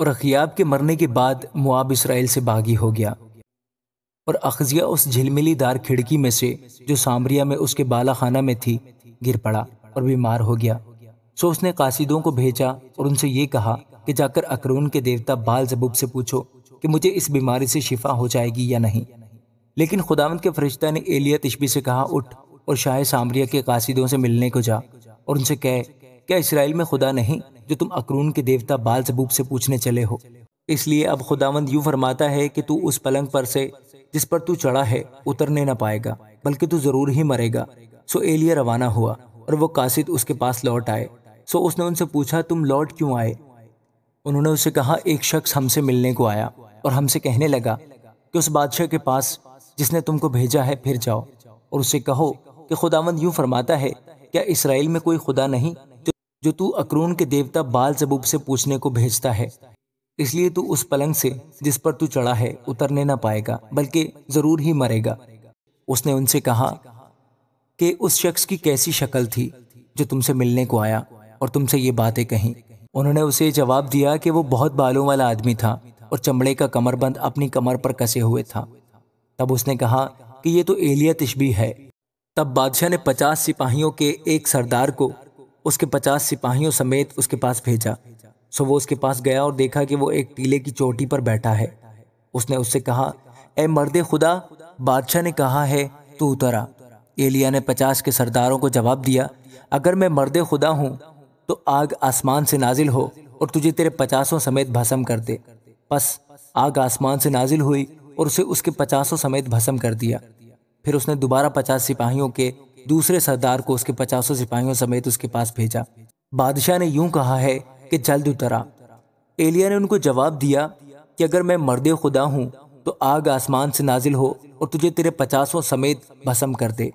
और अखियाब के मरने के बाद मुआब इसराइल से बागी हो गया और अखजिया उस झिलमिलीदार खिड़की में से जो सामरिया में उसके बाला खाना में थी गिर पड़ा और बीमार हो गया सो उसने कासिदों को भेजा और उनसे ये कहा कि जाकर अकरून के देवता बाल जबूब से पूछो कि मुझे इस बीमारी से शिफा हो जाएगी या नहीं लेकिन खुदावंत के फरिश्ता ने एलिया तशबी से कहा उठ और शाह सामरिया के कासिदों से मिलने को जा और उनसे कह क्या इसराइल में खुदा नहीं जो तुम अकरून के देवता बाल सबूब से पूछने चले हो इसलिए अब खुदावंद यूं फरमाता है कि तू उस पलंग पर से जिस पर तू चढ़ा है उतरने न पाएगा बल्कि तू जरूर ही मरेगा सो एलिया रवाना हुआ और वो कासिद उसके पास लौट आए सो उसने उनसे पूछा तुम लौट क्यों आए उन्होंने उसे कहा एक शख्स हमसे मिलने को आया और हमसे कहने लगा कि उस बादशाह के पास जिसने तुमको भेजा है फिर जाओ और उसे कहो कि खुदावंद यूं फरमाता है क्या इसराइल में कोई खुदा नहीं जो तू अक्रून के देवता बाल जबूब से पूछने को भेजता है इसलिए तू उस पलंग से जिस पर तू चढ़ा है उतरने ना पाएगा बल्कि जरूर ही मरेगा उसने उनसे कहा कि उस शख्स की कैसी शक्ल थी जो तुमसे मिलने को आया और तुमसे ये बातें कहीं उन्होंने उसे जवाब दिया कि वो बहुत बालों वाला आदमी था और चमड़े का कमरबंद अपनी कमर पर कसे हुए था तब उसने कहा कि ये तो एलिया तिशबी है तब बादशाह ने पचास सिपाहियों के एक सरदार को उसके पचास सिपाहियों समेत उसके पास भेजा सो वो उसके पास गया और देखा कि वो एक टीले की चोटी पर बैठा है उसने उससे कहा ए मर्द खुदा बादशाह ने कहा है तू उतरा एलिया ने पचास के सरदारों को जवाब दिया अगर मैं मर्द खुदा हूँ तो आग आसमान से नाजिल हो और तुझे तेरे पचासों समेत भस्म कर दे बस आग आसमान से नाजिल हुई और उसे उसके पचासों समेत भस्म कर दिया फिर उसने दोबारा पचास सिपाहियों के दूसरे सरदार को उसके पचासों सिपाहियों समेत उसके पास भेजा बादशाह ने यूं कहा है कि जल्द उतरा एलिया ने उनको जवाब दिया कि अगर मैं मर्द खुदा हूँ तो आग आसमान से नाजिल हो और तुझे तेरे पचासों समेत भस्म कर दे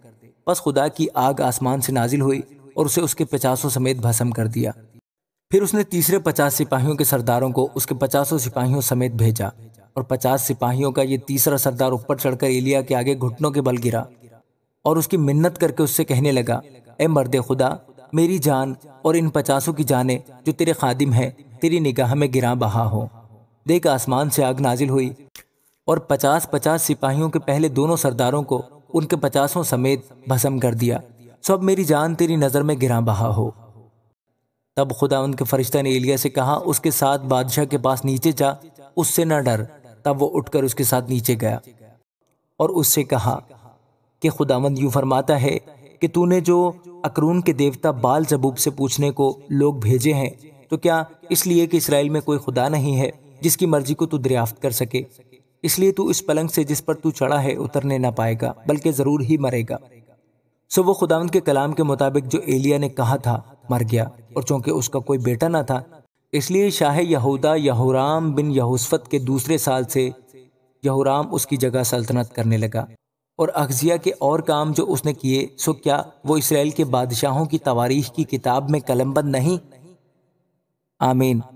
बस खुदा की आग आसमान से नाजिल हुई और उसे उसके पचासों समेत भस्म कर दिया फिर उसने तीसरे पचास सिपाहियों के सरदारों को उसके पचासों सिपाहियों समेत भेजा और पचास सिपाहियों का ये तीसरा सरदार ऊपर चढ़कर एलिया के आगे घुटनों के बल गिरा और उसकी मिन्नत करके उससे कहने लगा ए मर्द खुदा मेरी जान और इन पचासों की जाने जो तेरे खादिम है तेरी निगाह में गिरा बहा हो देख आसमान से आग नाजिल हुई और पचास पचास सिपाहियों के पहले दोनों सरदारों को उनके पचासों समेत भस्म कर दिया सब मेरी जान तेरी नज़र में गिरा बहा हो तब खुदा उनके फरिश्ता ने एलिया से कहा उसके साथ बादशाह के पास नीचे जा उससे न डर तब वो उठकर उसके साथ नीचे गया और उससे कहा कि खुदावंद यूँ फरमाता है कि तूने जो अकरून के देवता बाल जबूब से पूछने को लोग भेजे हैं तो क्या इसलिए कि इसराइल में कोई खुदा नहीं है जिसकी मर्जी को तू दरियाफ्त कर सके इसलिए तू इस पलंग से जिस पर तू चढ़ा है उतरने ना पाएगा बल्कि ज़रूर ही मरेगा सो वो खुदावंद के कलाम के मुताबिक जो एलिया ने कहा था मर गया और चूंकि उसका कोई बेटा ना था इसलिए शाह यहूदा यहूराम बिन यहूसफत के दूसरे साल से यहूराम उसकी जगह सल्तनत करने लगा और अगजिया के और काम जो उसने किए सो क्या वो इसराइल के बादशाहों की तवारीख की किताब में कलमबंद नहीं आमीन